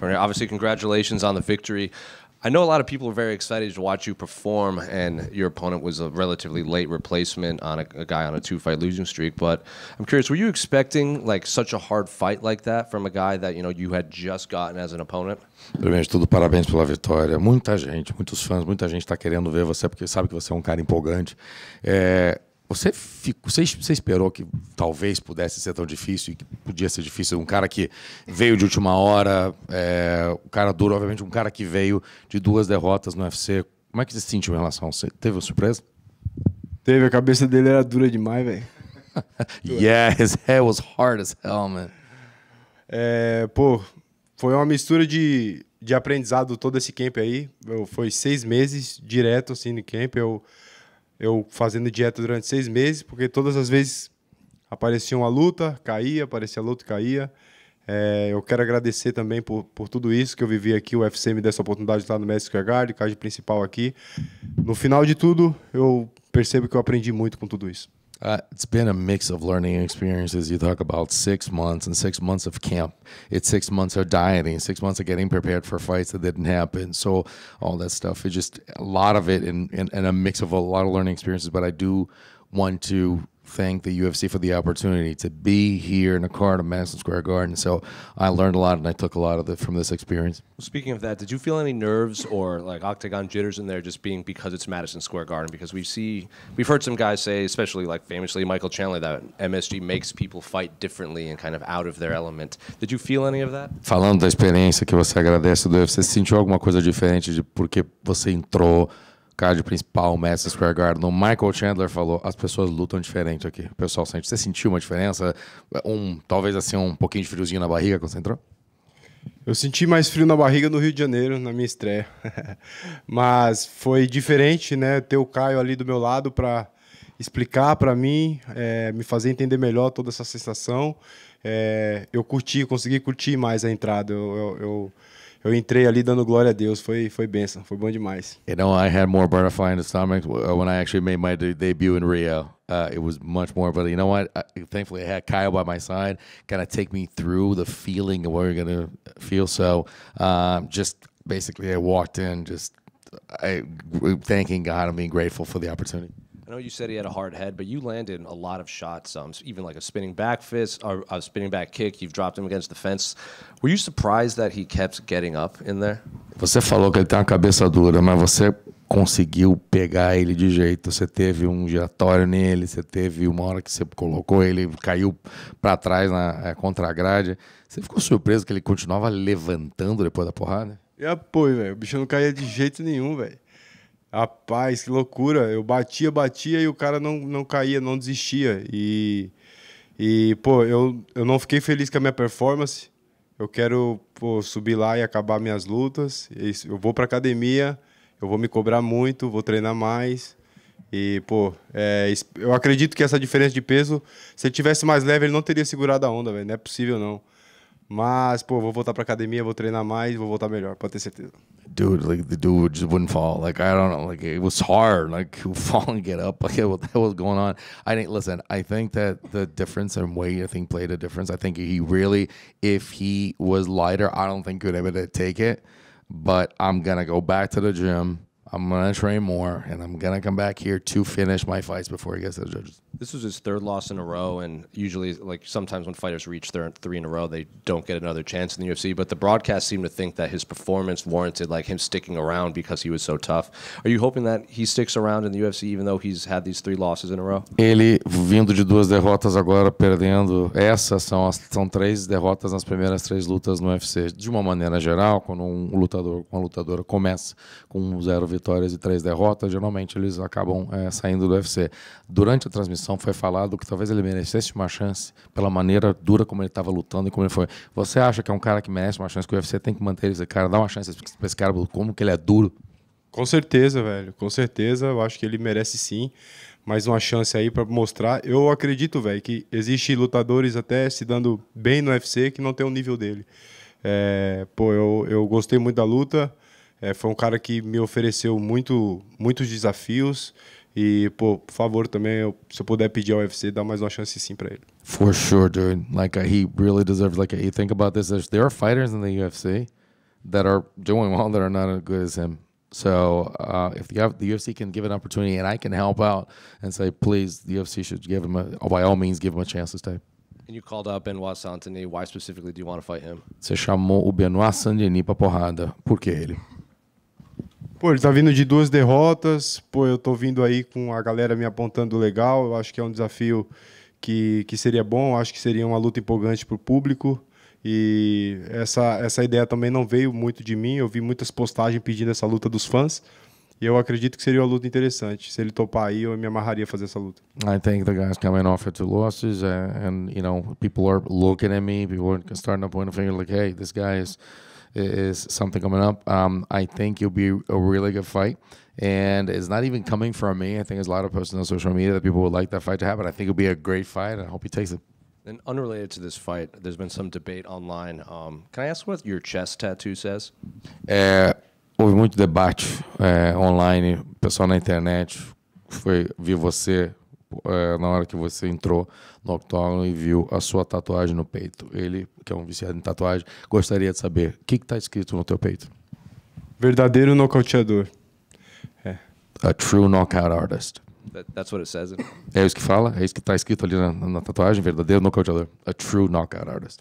Obviously, congratulations on the victory. I know a lot of people were very excited to watch you perform, and your opponent was a relatively late replacement on a, a guy on a two-fight losing streak. But I'm curious, were you expecting like such a hard fight like that from a guy that you know you had just gotten as an opponent? Primeiro de tudo, parabéns pela vitória. Muita gente, muitos fãs, muita gente está querendo ver você porque sabe que você é um cara empolgante. É... Você, ficou, você, você, esperou que talvez pudesse ser tão difícil e que podia ser difícil? Um cara que veio de última hora, é, eh, um cara duro, obviamente, um cara que veio de duas derrotas no UFC. Como é que você se sentiu em relação a você? Teve uma surpresa? Teve, a cabeça dele era dura demais, velho. yeah, his head was hard as hell, man. É, pô, foi uma mistura de, de aprendizado todo esse camp aí. Eu, foi seis meses direto assim no camp. Eu eu fazendo dieta durante seis meses, porque todas as vezes aparecia uma luta, caía, aparecia a luta, caía. É, eu quero agradecer também por, por tudo isso que eu vivi aqui. O UFC me deu essa oportunidade de estar no México Garden, caixa principal aqui. No final de tudo, eu percebo que eu aprendi muito com tudo isso. Uh, it's been a mix of learning experiences. You talk about six months and six months of camp. It's six months of dieting, six months of getting prepared for fights that didn't happen. So all that stuff. It's just a lot of it and, and, and a mix of a lot of learning experiences. But I do want to thank the UFC for the opportunity to be here in a car at Madison Square Garden. So I learned a lot and I took a lot of it from this experience. Speaking of that, did you feel any nerves or like octagon jitters in there just being because it's Madison Square Garden? Because we see, we've heard some guys say, especially like famously Michael Chandler, that MSG makes people fight differently and kind of out of their element. Did you feel any of that? Falando da experiência que você agradece do UFC, sentiu alguma coisa diferente de porque você entrou? estádio principal, Madison Square Garden, o Michael Chandler falou: as pessoas lutam diferente aqui. O pessoal sente. Você sentiu uma diferença? Um, talvez assim, um pouquinho de friozinho na barriga quando você entrou? Eu senti mais frio na barriga no Rio de Janeiro, na minha estreia. Mas foi diferente, né? Ter o Caio ali do meu lado para explicar para mim, é, me fazer entender melhor toda essa sensação. É, eu curti, consegui curtir mais a entrada. eu, eu, eu eu entrei ali dando glória a Deus. Foi, foi bênção, foi bom demais. You know, I had more butterfly in the stomach uh, when I actually made my de debut in Rio. Uh, it was much more, but you know what? I, thankfully, I had Kyle by my side, kind of take me through the feeling of what you are gonna feel. So, um, just basically, I walked in, just I, thanking God and being grateful for the opportunity. I know you said he had a hard head, but you landed a lot of shots, um, even like a spinning back fist or a spinning back kick. You've dropped him against the fence. Were you surprised that he kept getting up in there? Você falou que ele tem uma cabeça dura, mas você conseguiu pegar ele de jeito. Você teve um giratório nele, você teve uma hora que você colocou ele, caiu para trás na é, contra-grade. Você ficou surpreso que ele continuava levantando depois da porrada? E apoio, velho. O bicho não caía de jeito nenhum, velho. Rapaz, que loucura. Eu batia, batia e o cara não, não caía, não desistia. E, e pô, eu, eu não fiquei feliz com a minha performance. Eu quero pô, subir lá e acabar minhas lutas. Eu vou para academia, eu vou me cobrar muito, vou treinar mais. E, pô, é, eu acredito que essa diferença de peso, se ele tivesse mais leve, ele não teria segurado a onda, velho. Não é possível, não. Mas, pô, vou voltar pra academia, vou treinar mais, vou voltar melhor, pode ter certeza. Dude, like the dude just wouldn't fall. Like I don't know, like it was hard. Like who fall and get up. Like what the hell was going on? I didn't Listen, I think that the difference in weight, I think, played a difference. I think he really, if he was lighter, I don't think he would ever take it. But I'm gonna go back to the gym I'm gonna train more, and I'm gonna come back here to finish my fights before he gets to the judges. This was his third loss in a row, and usually, like sometimes when fighters reach their three in a row, they don't get another chance in the UFC. But the broadcast seemed to think that his performance warranted like him sticking around because he was so tough. Are you hoping that he sticks around in the UFC even though he's had these three losses in a row? Ele vindo de duas derrotas agora perdendo, essas são as, são três derrotas nas primeiras três lutas no UFC. De uma maneira geral, quando um lutador, uma lutadora começa com um zero vitória vitórias e três derrotas, geralmente eles acabam é, saindo do UFC. Durante a transmissão foi falado que talvez ele merecesse uma chance pela maneira dura como ele estava lutando e como ele foi. Você acha que é um cara que merece uma chance, que o UFC tem que manter esse cara, dar uma chance para esse cara, como que ele é duro? Com certeza, velho, com certeza, eu acho que ele merece sim mais uma chance aí para mostrar. Eu acredito, velho, que existe lutadores até se dando bem no UFC que não tem o nível dele. É, pô, eu, eu gostei muito da luta. É, foi um cara que me ofereceu muito, muitos desafios. E, pô, por favor, também, se eu puder pedir ao UFC, dá mais uma chance sim pra ele. For sure, dude. Like, he really deserves, like, you think about this. there are fighters in the UFC that are doing well that are not as good as him. So uh, if the, the, UFC can give an opportunity and I can help out and say, please, the UFC should give him a, by all means, give him a chance to stay. And you called out Benoit Saint-Denis. Why specifically do you want to fight him? Você chamou o Benoit Saint-Denis pra porrada. Por que ele? Pô, ele tá vindo de duas derrotas. Pô, eu tô vindo aí com a galera me apontando legal. Eu acho que é um desafio que, que seria bom. Eu acho que seria uma luta empolgante pro público. E essa, essa ideia também não veio muito de mim. Eu vi muitas postagens pedindo essa luta dos fãs. E eu acredito que seria uma luta interessante. Se ele topar aí, eu me amarraria a fazer essa luta. I think the guy's coming off of two losses, and, and you know, people are looking at me, people are starting to point a finger like, hey, this guy is. is something coming up. Um, I think you'll be a really good fight. And it's not even coming from me. I think there's a lot of posts on social media that people would like that fight to happen. I think it'll be a great fight, and I hope he takes it. And unrelated to this fight, there's been some debate online. Um, can I ask what your chest tattoo says? É, eh, houve muito debate é, eh, online, pessoal na internet. Foi, vi você é, na hora que você entrou no octógono e viu a sua tatuagem no peito. Ele, que é um viciado em tatuagem, gostaria de saber o que está escrito no teu peito. Verdadeiro nocauteador. É. A true knockout artist. That, that's what it says. É isso que fala, é isso que está escrito ali na, na tatuagem, verdadeiro nocauteador. A true knockout artist.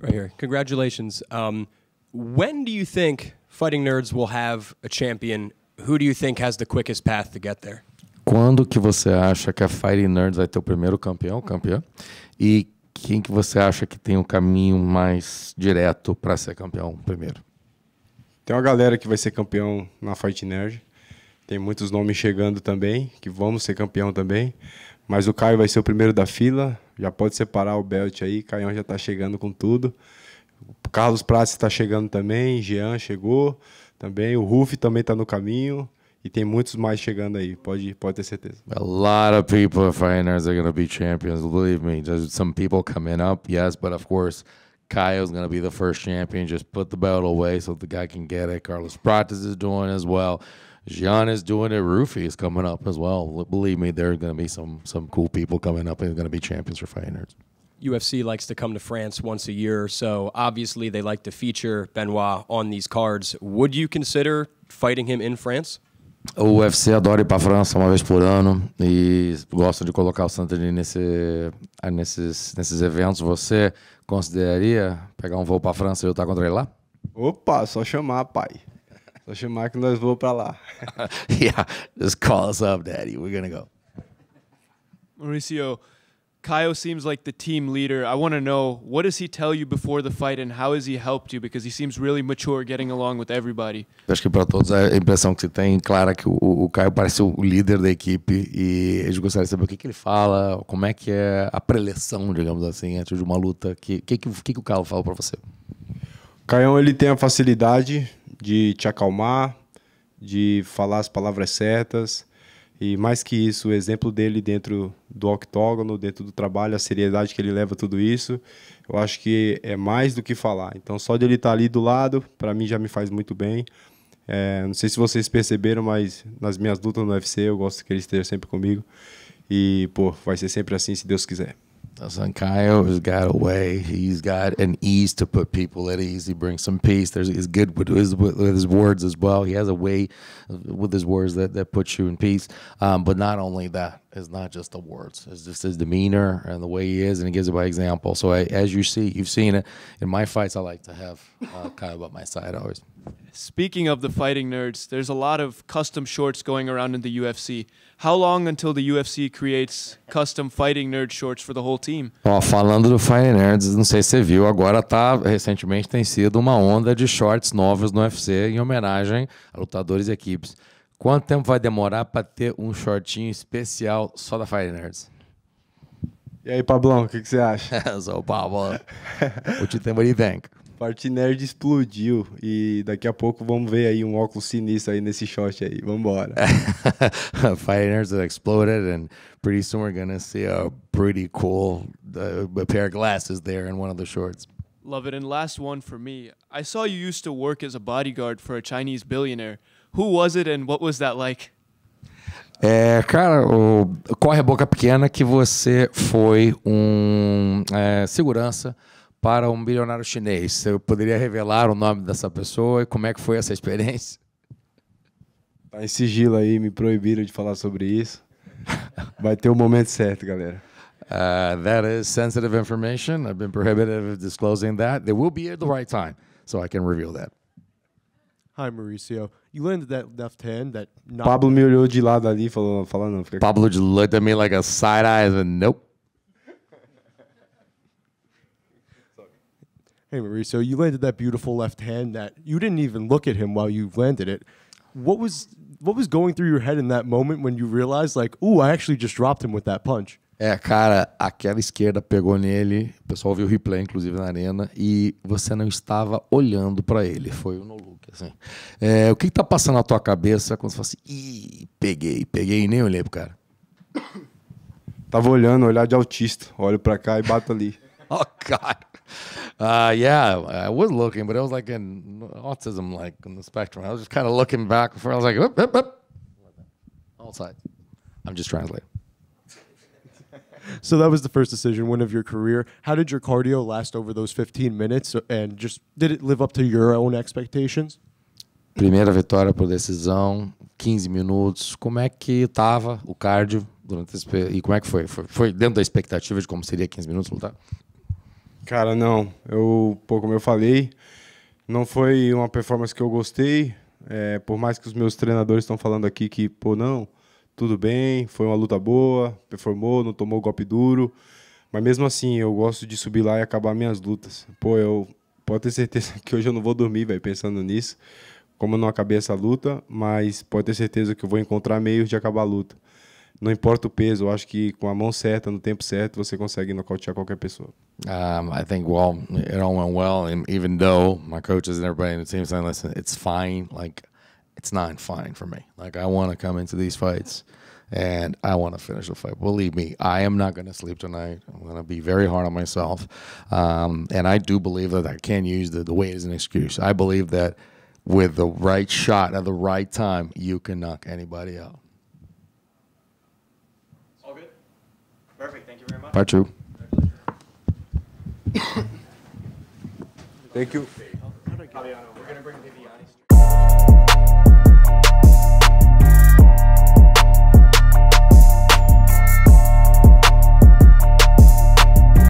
Right here. Congratulations. Um, when do you think fighting nerds will have a champion? Who do you think has the quickest path to get there? Quando que você acha que a Fire Nerds vai ter o primeiro campeão, campeão E quem que você acha que tem o caminho mais direto para ser campeão primeiro? Tem uma galera que vai ser campeão na Fight Nerd. Tem muitos nomes chegando também, que vamos ser campeão também. Mas o Caio vai ser o primeiro da fila. Já pode separar o belt aí. Caio já está chegando com tudo. O Carlos Prats está chegando também. Jean chegou também. O Ruf também está no caminho. E tem muitos mais chegando aí, pode, pode ter certeza. A lot of people at Feyenoord are going to be champions, believe me. There's some people coming up, yes, but of course, is going to be the first champion. Just put the belt away so the guy can get it. Carlos Prates is doing as well. Gian is doing it. Rufi is coming up as well. Believe me, there are going to be some some cool people coming up and going to be champions for Feyenoord. UFC likes to come to France once a year, so obviously they like to feature Benoit on these cards. Would you consider fighting him in France? O UFC adora ir para a França uma vez por ano e gosta de colocar o Santos nesse, eh, nesses, nesses eventos. Você consideraria pegar um voo para a França e lutar contra ele lá? Opa, só chamar, pai. Só chamar que nós vamos para lá. yeah, just call us up, daddy. We're gonna go. Mauricio, Kyle seems like the team leader. I want to know what does he tell you before the fight and how has he helped you because he seems really mature getting along with everybody. Eu acho que para todos é a impressão que se tem clara é que o, o Caio parece o líder da equipe e eles gostariam de saber o que, que ele fala, como é que é a preleção, digamos assim, antes de uma luta. O que, que, que, que o Caio fala para você? Caião ele tem a facilidade de te acalmar, de falar as palavras certas e mais que isso, o exemplo dele dentro do octógono, dentro do trabalho, a seriedade que ele leva tudo isso, eu acho que é mais do que falar. Então, só de ele estar ali do lado, para mim já me faz muito bem. É, não sei se vocês perceberam, mas nas minhas lutas no UFC, eu gosto que ele esteja sempre comigo. E, pô, vai ser sempre assim, se Deus quiser. Son, Sankayo has got a way. He's got an ease to put people at ease. He brings some peace. There's, he's good with his, with his words as well. He has a way with his words that, that puts you in peace. Um, but not only that, it's not just the words. It's just his demeanor and the way he is, and he gives it by example. So I, as you see, you've seen it in my fights. I like to have uh, Kyle by my side always. Speaking of the fighting nerds, there's a lot of custom shorts going around in the UFC. How long until the UFC creates custom fighting nerd shorts for the whole team? Ó, falando do fighting nerds, não sei se você viu, agora tá recentemente tem sido uma onda de shorts novos no UFC em homenagem a lutadores e equipes. Quanto tempo vai demorar para ter um shortinho especial só da Fighting Nerds? E aí, Pablão, o que, que, você acha? Sou o Pablo. What you think? you think? Parte nerd explodiu e daqui a pouco vamos ver aí um óculos sinistro aí nesse shot aí. Vambora. Fighting nerds exploded and pretty soon we're gonna see a pretty cool uh, pair of glasses there in one of the shorts. Love it. And last one for me. I saw you used to work as a bodyguard for a Chinese billionaire. Who was it and what was that like? É, cara, o, corre a boca pequena que você foi um é, segurança para um bilionário chinês. Eu poderia revelar o nome dessa pessoa e como é que foi essa experiência? Tá em sigilo aí, me proibiram de falar sobre isso. Vai ter o momento certo, galera. Uh, that is sensitive information. I've been prohibited of disclosing that. There will be at the right time, so I can reveal that. Hi, Mauricio. You landed that left hand that Pablo me olhou de lado ali e falou, falando, Pablo just looked at me like a side eye and nope. Hey, Mauricio, you landed that beautiful left hand that you didn't even look at him while you landed it. What was what was going through your head in that moment when you realized, like, ooh, I actually just dropped him with that punch? É, cara, aquela esquerda pegou nele. O pessoal viu o replay, inclusive, na arena. E você não estava olhando para ele. Foi o no look, assim. É, o que, que tá passando na tua cabeça quando você fala assim, ih, peguei, peguei e nem olhei pro cara? Tava olhando, olhar de autista. Olho para cá e bato ali. Ó, oh, cara. uh, yeah, I was looking, but I was like in autism, like on the spectrum. I was just kind of looking back before I was like, whoop, whoop, whoop. all sides. I'm just translating. so that was the first decision win of your career. How did your cardio last over those 15 minutes, uh, and just did it live up to your own expectations? Primeira vitória por decisão, 15 minutos. Como é que tava o cardio durante esse e como é que foi? foi? foi? dentro da expectativa de como seria 15 minutos lutar? Cara, não. Eu, pô, como eu falei, não foi uma performance que eu gostei. É, por mais que os meus treinadores estão falando aqui que, pô, não, tudo bem, foi uma luta boa, performou, não tomou golpe duro. Mas mesmo assim, eu gosto de subir lá e acabar minhas lutas. Pô, eu pode ter certeza que hoje eu não vou dormir, velho, pensando nisso. Como eu não acabei essa luta, mas pode ter certeza que eu vou encontrar meios de acabar a luta. não importa o peso, eu acho que com a mão certa, no tempo certo, você consegue nocautear qualquer pessoa. Um, I think well, it all went well, and even though my coaches and everybody in the team saying, listen, it's fine, like it's not fine for me. Like I want to come into these fights. and I want to finish the fight. Believe me, I am not going to sleep tonight. I'm going to be very hard on myself. Um, and I do believe that I can use the, the weight as an excuse. I believe that with the right shot at the right time, you can knock anybody out. Perfect. Thank you very much. Bye, True. Thank you. Fabiano, we're going to bring